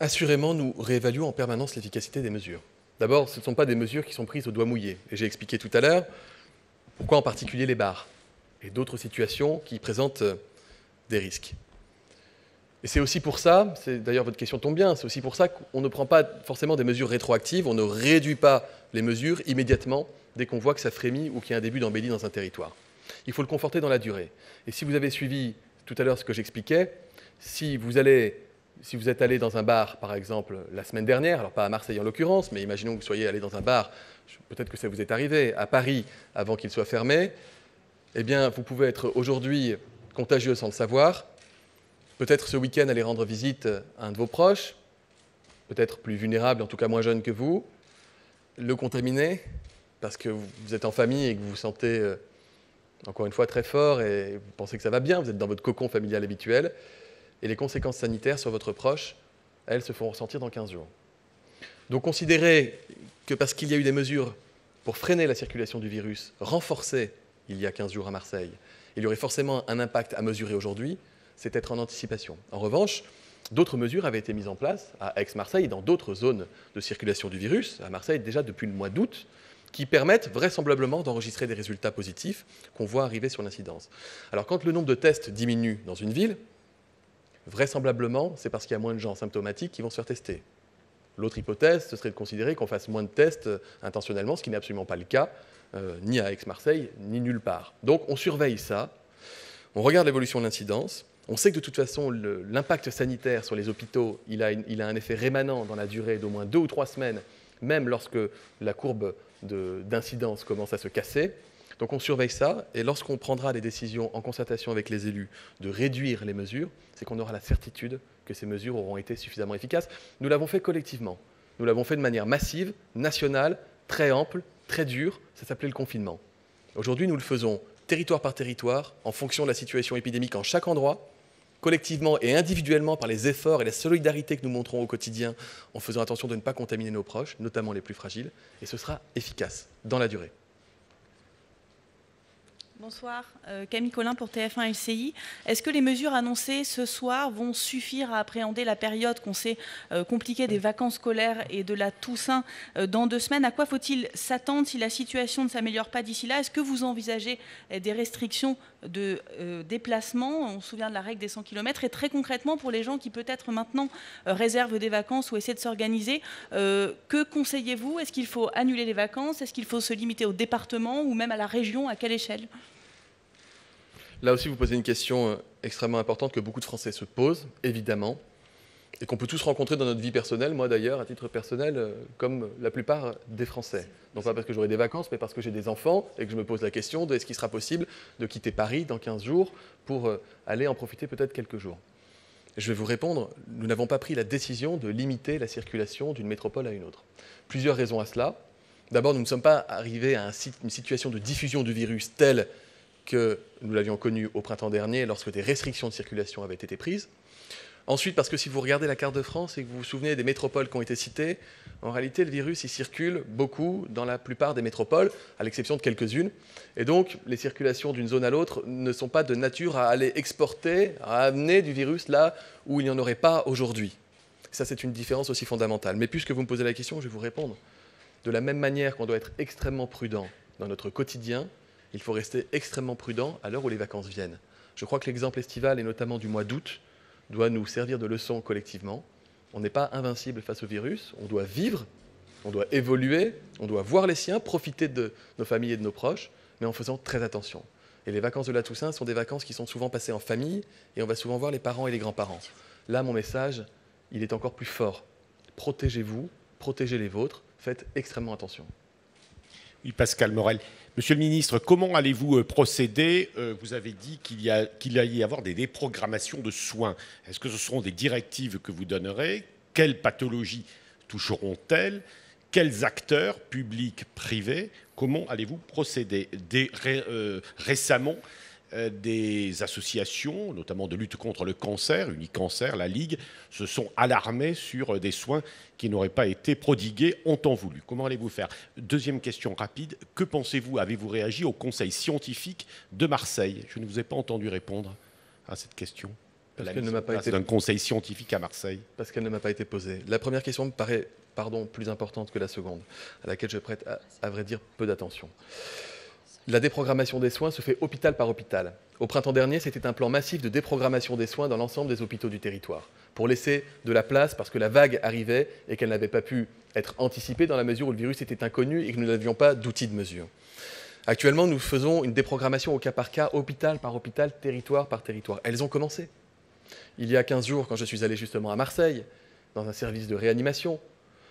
Speaker 1: Assurément, nous réévaluons en permanence l'efficacité des mesures. D'abord, ce ne sont pas des mesures qui sont prises au doigt mouillé. Et j'ai expliqué tout à l'heure pourquoi en particulier les bars et d'autres situations qui présentent des risques. Et c'est aussi pour ça, d'ailleurs votre question tombe bien, c'est aussi pour ça qu'on ne prend pas forcément des mesures rétroactives, on ne réduit pas les mesures immédiatement dès qu'on voit que ça frémit ou qu'il y a un début d'embellie dans un territoire. Il faut le conforter dans la durée. Et si vous avez suivi tout à l'heure ce que j'expliquais, si vous si vous êtes allé dans un bar, par exemple, la semaine dernière, alors pas à Marseille en l'occurrence, mais imaginons que vous soyez allé dans un bar, peut-être que ça vous est arrivé, à Paris, avant qu'il soit fermé, eh bien, vous pouvez être aujourd'hui contagieux sans le savoir, Peut-être ce week-end aller rendre visite à un de vos proches, peut-être plus vulnérable, en tout cas moins jeune que vous, le contaminer parce que vous êtes en famille et que vous vous sentez, euh, encore une fois, très fort et vous pensez que ça va bien, vous êtes dans votre cocon familial habituel, et les conséquences sanitaires sur votre proche, elles se font ressentir dans 15 jours. Donc considérez que parce qu'il y a eu des mesures pour freiner la circulation du virus renforcées il y a 15 jours à Marseille, il y aurait forcément un impact à mesurer aujourd'hui, c'est être en anticipation. En revanche, d'autres mesures avaient été mises en place à Aix-Marseille et dans d'autres zones de circulation du virus, à Marseille déjà depuis le mois d'août, qui permettent vraisemblablement d'enregistrer des résultats positifs qu'on voit arriver sur l'incidence. Alors quand le nombre de tests diminue dans une ville, vraisemblablement c'est parce qu'il y a moins de gens symptomatiques qui vont se faire tester. L'autre hypothèse, ce serait de considérer qu'on fasse moins de tests euh, intentionnellement, ce qui n'est absolument pas le cas, euh, ni à Aix-Marseille, ni nulle part. Donc on surveille ça, on regarde l'évolution de l'incidence, on sait que de toute façon, l'impact sanitaire sur les hôpitaux, il a, a, un effet rémanent dans la durée d'au moins deux ou trois semaines, même lorsque la courbe d'incidence commence à se casser. Donc on surveille ça, et lorsqu'on prendra des décisions en concertation avec les élus de réduire les mesures, c'est qu'on aura la certitude que ces mesures auront été suffisamment efficaces. Nous l'avons fait collectivement, nous l'avons fait de manière massive, nationale, très ample, très dure, ça s'appelait le confinement. Aujourd'hui, nous le faisons territoire par territoire, en fonction de la situation épidémique en chaque endroit, collectivement et individuellement par les efforts et la solidarité que nous montrons au quotidien en faisant attention de ne pas contaminer nos proches, notamment les plus fragiles, et ce sera efficace dans la durée.
Speaker 3: Bonsoir, euh, Camille Collin pour TF1 LCI.
Speaker 2: Est-ce que les mesures annoncées ce soir vont suffire à appréhender la période qu'on sait euh, compliquée des vacances scolaires et de la Toussaint euh, dans deux semaines À quoi faut-il s'attendre si la situation ne s'améliore pas d'ici là Est-ce que vous envisagez des restrictions de déplacement On se souvient de la règle des 100 km. Et très concrètement, pour les gens qui peut-être maintenant réservent des vacances ou essaient de s'organiser, que conseillez-vous Est-ce qu'il faut annuler les vacances Est-ce qu'il faut se limiter au département ou même à la région À quelle échelle
Speaker 1: Là aussi, vous posez une question euh, extrêmement importante que beaucoup de Français se posent, évidemment, et qu'on peut tous rencontrer dans notre vie personnelle, moi d'ailleurs, à titre personnel, euh, comme la plupart des Français. Non pas parce que j'aurai des vacances, mais parce que j'ai des enfants et que je me pose la question de est-ce qu'il sera possible de quitter Paris dans 15 jours pour euh, aller en profiter peut-être quelques jours. Je vais vous répondre, nous n'avons pas pris la décision de limiter la circulation d'une métropole à une autre. Plusieurs raisons à cela. D'abord, nous ne sommes pas arrivés à une situation de diffusion du virus telle que nous l'avions connu au printemps dernier lorsque des restrictions de circulation avaient été prises. Ensuite, parce que si vous regardez la carte de France et que vous vous souvenez des métropoles qui ont été citées, en réalité, le virus, il circule beaucoup dans la plupart des métropoles, à l'exception de quelques-unes. Et donc, les circulations d'une zone à l'autre ne sont pas de nature à aller exporter, à amener du virus là où il n'y en aurait pas aujourd'hui. Ça, c'est une différence aussi fondamentale. Mais puisque vous me posez la question, je vais vous répondre. De la même manière qu'on doit être extrêmement prudent dans notre quotidien, il faut rester extrêmement prudent à l'heure où les vacances viennent. Je crois que l'exemple estival, et notamment du mois d'août, doit nous servir de leçon collectivement. On n'est pas invincible face au virus, on doit vivre, on doit évoluer, on doit voir les siens, profiter de nos familles et de nos proches, mais en faisant très attention. Et les vacances de la Toussaint sont des vacances qui sont souvent passées en famille, et on va souvent voir les parents et les grands-parents. Là, mon message, il est encore plus fort. Protégez-vous, protégez les vôtres, faites extrêmement attention. Oui, Pascal Morel. Monsieur le ministre, comment allez-vous euh, procéder euh, Vous avez dit qu'il allait y avoir
Speaker 2: des déprogrammations de soins. Est-ce que ce seront des directives que vous donnerez Quelles pathologies toucheront-elles Quels acteurs, publics, privés Comment allez-vous procéder euh, Récemment, euh, des associations, notamment de lutte contre le cancer, Unicancer, la Ligue, se sont alarmées sur euh, des soins qui n'auraient pas été prodigués en voulu. Comment allez-vous faire Deuxième question rapide, que
Speaker 1: pensez-vous Avez-vous réagi au Conseil scientifique de Marseille Je ne vous ai pas entendu répondre
Speaker 4: à cette question. Parce qu'elle ne m'a pas été... conseil scientifique à Marseille.
Speaker 1: Parce qu'elle ne m'a pas été posée. La première question me paraît, pardon, plus importante que la seconde, à laquelle je prête, à vrai dire, peu d'attention. La déprogrammation des soins se fait hôpital par hôpital. Au printemps dernier, c'était un plan massif de déprogrammation des soins dans l'ensemble des hôpitaux du territoire, pour laisser de la place parce que la vague arrivait et qu'elle n'avait pas pu être anticipée dans la mesure où le virus était inconnu et que nous n'avions pas d'outils de mesure. Actuellement, nous faisons une déprogrammation au cas par cas, hôpital par hôpital, territoire par territoire. Elles ont commencé. Il y a 15 jours, quand je suis allé justement à Marseille, dans un service de réanimation,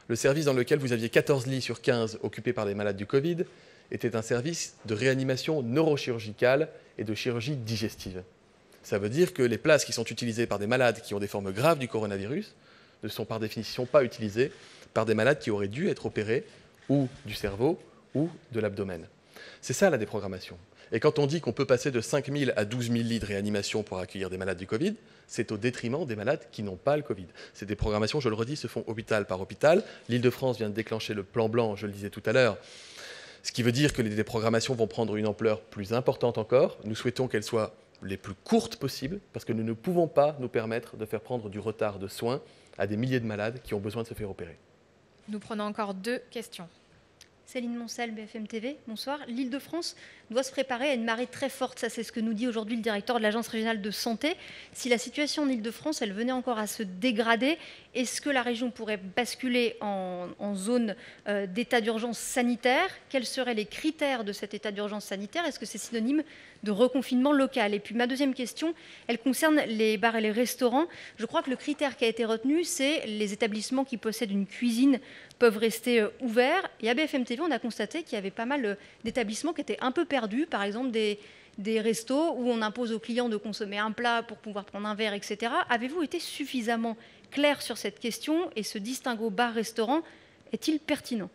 Speaker 1: le service dans lequel vous aviez 14 lits sur 15 occupés par des malades du Covid, était un service de réanimation neurochirurgicale et de chirurgie digestive. Ça veut dire que les places qui sont utilisées par des malades qui ont des formes graves du coronavirus ne sont par définition pas utilisées par des malades qui auraient dû être opérés ou du cerveau ou de l'abdomen. C'est ça la déprogrammation. Et quand on dit qu'on peut passer de 5 000 à 12 000 lits de réanimation pour accueillir des malades du Covid, c'est au détriment des malades qui n'ont pas le Covid. Ces déprogrammations, je le redis, se font hôpital par hôpital. L'Île-de-France vient de déclencher le plan blanc, je le disais tout à l'heure, ce qui veut dire que les déprogrammations vont prendre une ampleur plus importante encore. Nous souhaitons qu'elles soient les plus courtes possibles, parce que nous ne pouvons pas nous permettre de faire prendre du retard de soins à des milliers de malades qui ont besoin de se faire opérer.
Speaker 3: Nous prenons encore deux questions. Céline Moncel, BFM TV, bonsoir. L'Île-de-France doit se préparer à une marée très forte. Ça, c'est ce que nous dit aujourd'hui le directeur de l'Agence régionale de santé. Si la situation en Ile-de-France, elle venait encore à se dégrader, est-ce que la région pourrait basculer en, zone euh, d'état d'urgence sanitaire Quels seraient les critères de cet état d'urgence sanitaire Est-ce que c'est synonyme de reconfinement local Et puis ma deuxième question, elle concerne les bars et les restaurants. Je crois que le critère qui a été retenu, c'est les établissements qui possèdent une cuisine peuvent rester euh, ouverts. Et à BFM TV, on a constaté qu'il y avait pas mal euh, d'établissements qui étaient un peu perdus par exemple, des, restos où on impose aux clients de consommer un plat pour pouvoir prendre un verre, etc. Avez-vous été suffisamment clair sur cette question et ce distinguo bar-restaurant est-il pertinent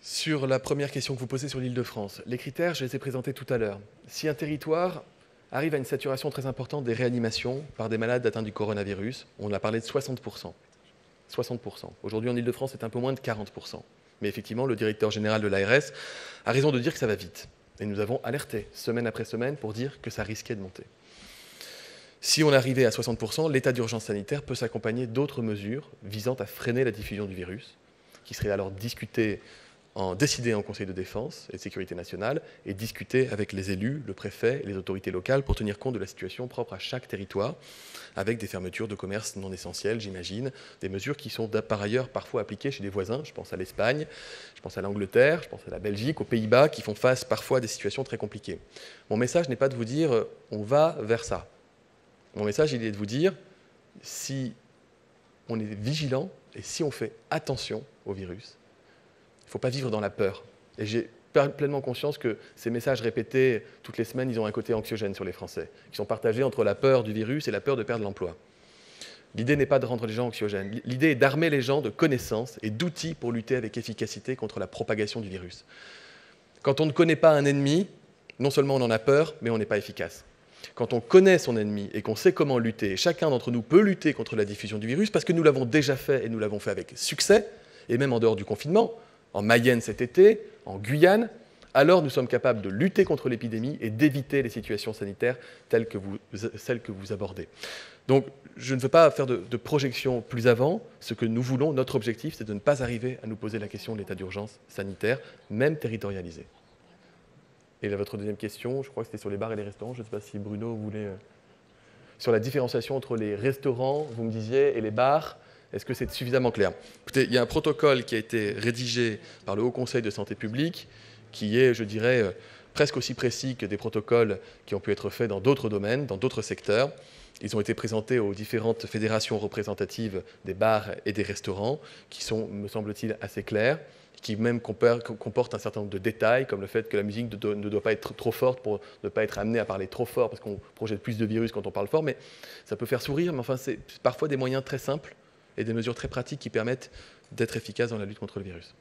Speaker 1: Sur la première question que vous posez sur l'île de France, les critères, je les ai présentés tout à l'heure. Si un territoire arrive à une saturation très importante des réanimations par des malades atteints du coronavirus, on a parlé de 60%. 60%. Aujourd'hui en Ile-de-France, c'est un peu moins de 40%. Mais effectivement, le directeur général de l'ARS a raison de dire que ça va vite. Et nous avons alerté semaine après semaine pour dire que ça risquait de monter. Si on arrivait à 60%, l'état d'urgence sanitaire peut s'accompagner d'autres mesures visant à freiner la diffusion du virus, qui seraient alors discutées en décider en Conseil de défense et de sécurité nationale et discuter avec les élus, le préfet et les autorités locales pour tenir compte de la situation propre à chaque territoire, avec des fermetures de commerce non essentielles, j'imagine, des mesures qui sont par ailleurs parfois appliquées chez des voisins, je pense à l'Espagne, je pense à l'Angleterre, je pense à la Belgique, aux Pays-Bas, qui font face parfois à des situations très compliquées. Mon message n'est pas de vous dire euh, on va vers ça. Mon message, il est de vous dire si on est vigilant et si on fait attention au virus, il ne faut pas vivre dans la peur. Et j'ai pleinement conscience que ces messages répétés toutes les semaines, ils ont un côté anxiogène sur les Français, qui sont partagés entre la peur du virus et la peur de perdre l'emploi. L'idée n'est pas de rendre les gens anxiogènes, l'idée est d'armer les gens de connaissances et d'outils pour lutter avec efficacité contre la propagation du virus. Quand on ne connaît pas un ennemi, non seulement on en a peur, mais on n'est pas efficace. Quand on connaît son ennemi et qu'on sait comment lutter, chacun d'entre nous peut lutter contre la diffusion du virus parce que nous l'avons déjà fait et nous l'avons fait avec succès, et même en dehors du confinement, en Mayenne cet été, en Guyane, alors nous sommes capables de lutter contre l'épidémie et d'éviter les situations sanitaires telles que vous, celles que vous abordez. Donc, je ne veux pas faire de, projection plus avant. Ce que nous voulons, notre objectif, c'est de ne pas arriver à nous poser la question de l'état d'urgence sanitaire, même territorialisé. Et votre deuxième question, je crois que c'était sur les bars et les restaurants. Je ne sais pas si Bruno voulait. Euh, sur la différenciation entre les restaurants, vous me disiez, et les bars. Est-ce que c'est suffisamment clair il y a un protocole qui a été rédigé par le Haut Conseil de santé publique, qui est, je dirais, euh, presque aussi précis que des protocoles qui ont pu être faits dans d'autres domaines, dans d'autres secteurs. Ils ont été présentés aux différentes fédérations représentatives des bars et des restaurants, qui sont, me semble-t-il, assez clairs qui même comportent un certain nombre de détails, comme le fait que la musique ne doit pas être trop forte pour ne pas être amenée à parler trop fort, parce qu'on projette plus de virus quand on parle fort, mais ça peut faire sourire, mais enfin, c'est parfois des moyens très simples et des mesures très pratiques qui permettent d'être efficaces dans la lutte contre le virus.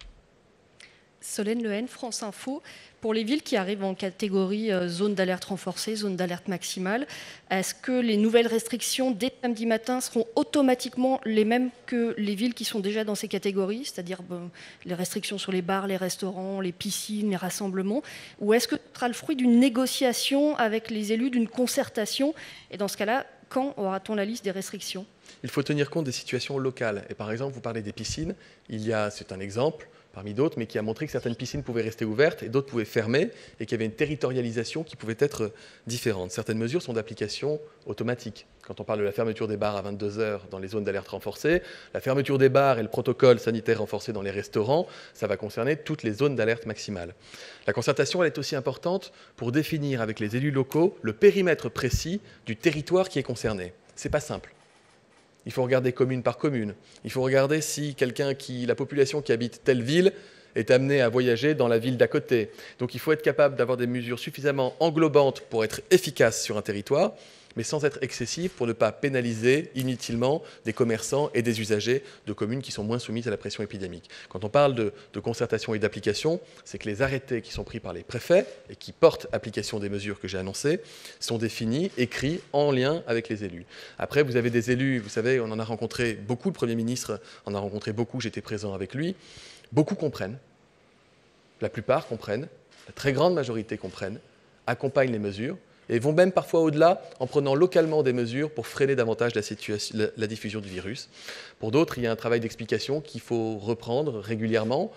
Speaker 3: Solène Lehen, France Info. Pour les villes qui arrivent en catégorie euh, zone d'alerte renforcée, zone d'alerte maximale, est-ce que les nouvelles restrictions dès samedi matin seront automatiquement les mêmes que les villes qui sont déjà dans ces catégories, c'est-à-dire les restrictions sur les bars, les restaurants, les piscines, les rassemblements Ou est-ce que ce sera le fruit d'une négociation avec les élus, d'une concertation Et dans ce cas-là, quand aura-t-on la liste des restrictions
Speaker 1: Il faut tenir compte des situations locales. Et par exemple, vous parlez des piscines. Il y a, c'est un exemple, parmi d'autres, mais qui a montré que certaines piscines pouvaient rester ouvertes et d'autres pouvaient fermer, et qu'il y avait une territorialisation qui pouvait être différente. Certaines mesures sont d'application automatique. Quand on parle de la fermeture des bars à 22 heures dans les zones d'alerte renforcée, la fermeture des bars et le protocole sanitaire renforcé dans les restaurants, ça va concerner toutes les zones d'alerte maximale. La concertation, elle est aussi importante pour définir avec les élus locaux le périmètre précis du territoire qui est concerné. n'est pas simple il faut regarder commune par commune. Il faut regarder si quelqu'un qui, la population qui habite telle ville est amenée à voyager dans la ville d'à côté. Donc il faut être capable d'avoir des mesures suffisamment englobantes pour être efficace sur un territoire, mais sans être excessif pour ne pas pénaliser inutilement des commerçants et des usagers de communes qui sont moins soumises à la pression épidémique. Quand on parle de, de concertation et d'application, c'est que les arrêtés qui sont pris par les préfets et qui portent application des mesures que j'ai annoncées sont définis, écrits, en lien avec les élus. Après, vous avez des élus, vous savez, on en a rencontré beaucoup, le Premier ministre en a rencontré beaucoup, j'étais présent avec lui. Beaucoup comprennent, la plupart comprennent, la très grande majorité comprennent, accompagnent les mesures et vont même parfois au-delà en prenant localement des mesures pour freiner davantage la, diffusion du virus. Pour d'autres, il y a un travail d'explication qu'il faut reprendre régulièrement.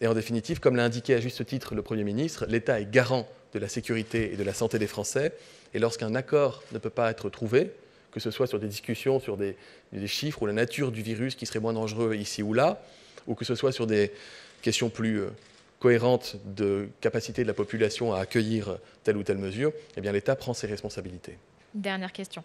Speaker 1: Et en définitive, comme l'a indiqué à juste titre le Premier ministre, l'État est garant de la sécurité et de la santé des Français. Et lorsqu'un accord ne peut pas être trouvé, que ce soit sur des discussions sur des chiffres ou la nature du virus qui serait moins dangereux ici ou là, ou que ce soit sur des questions plus euh, cohérente de capacité de la population à accueillir telle ou telle mesure, eh bien l'État prend ses responsabilités.
Speaker 3: Dernière question.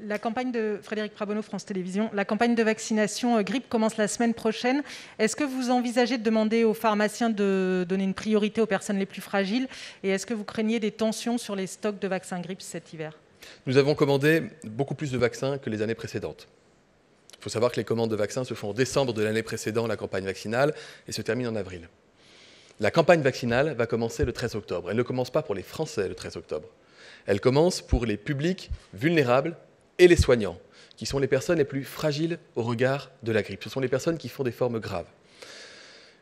Speaker 3: La campagne de Frédéric Prabonneau, France Télévisions, la campagne de vaccination euh, grippe commence la semaine prochaine. Est-ce que vous envisagez de demander aux pharmaciens de donner une priorité aux personnes les plus fragiles Et est-ce que vous craignez des tensions sur les stocks de vaccins grippe cet hiver
Speaker 1: Nous avons commandé beaucoup plus de vaccins que les années précédentes. Il faut savoir que les commandes de vaccins se font en décembre de l'année précédente, la campagne vaccinale et se terminent en avril. La campagne vaccinale va commencer le 13 octobre. Elle ne commence pas pour les Français le 13 octobre. Elle commence pour les publics vulnérables et les soignants, qui sont les personnes les plus fragiles au regard de la grippe. Ce sont les personnes qui font des formes graves.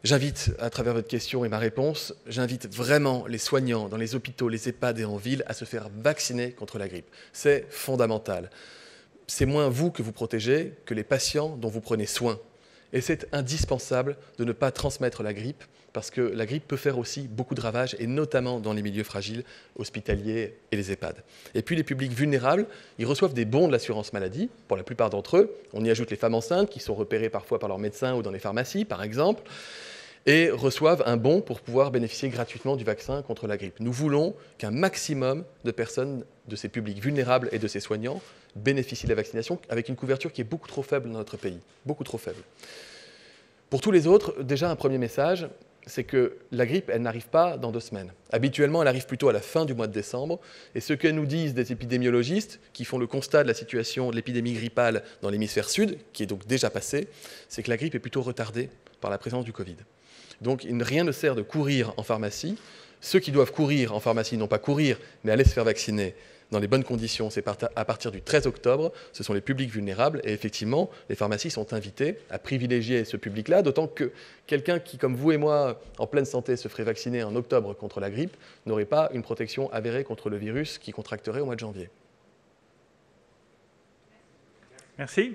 Speaker 1: J'invite, à travers votre question et ma réponse, j'invite vraiment les soignants dans les hôpitaux, les EHPAD et en ville à se faire vacciner contre la grippe. C'est fondamental. C'est moins vous que vous protégez que les patients dont vous prenez soin. Et c'est indispensable de ne pas transmettre la grippe, parce que la grippe peut faire aussi beaucoup de ravages, et notamment dans les milieux fragiles, hospitaliers et les EHPAD. Et puis les publics vulnérables, ils reçoivent des bons de l'assurance maladie, pour la plupart d'entre eux. On y ajoute les femmes enceintes, qui sont repérées parfois par leurs médecins ou dans les pharmacies, par exemple, et reçoivent un bon pour pouvoir bénéficier gratuitement du vaccin contre la grippe. Nous voulons qu'un maximum de personnes de ces publics vulnérables et de ces soignants bénéficient de la vaccination avec une couverture qui est beaucoup trop faible dans notre pays, beaucoup trop faible. Pour tous les autres, déjà un premier message, c'est que la grippe, elle n'arrive pas dans deux semaines. Habituellement, elle arrive plutôt à la fin du mois de décembre. Et ce que nous disent des épidémiologistes qui font le constat de la situation de l'épidémie grippale dans l'hémisphère sud, qui est donc déjà passée, c'est que la grippe est plutôt retardée par la présence du Covid. Donc rien ne sert de courir en pharmacie. Ceux qui doivent courir en pharmacie, non pas courir, mais aller se faire vacciner dans les bonnes conditions. C'est à partir du 13 octobre, ce sont les publics vulnérables, et effectivement, les pharmacies sont invitées à privilégier ce public-là, d'autant que quelqu'un qui, comme vous et moi, en pleine santé, se ferait vacciner en octobre contre la grippe, n'aurait pas une protection avérée contre le virus qui contracterait au mois de janvier.
Speaker 2: Merci.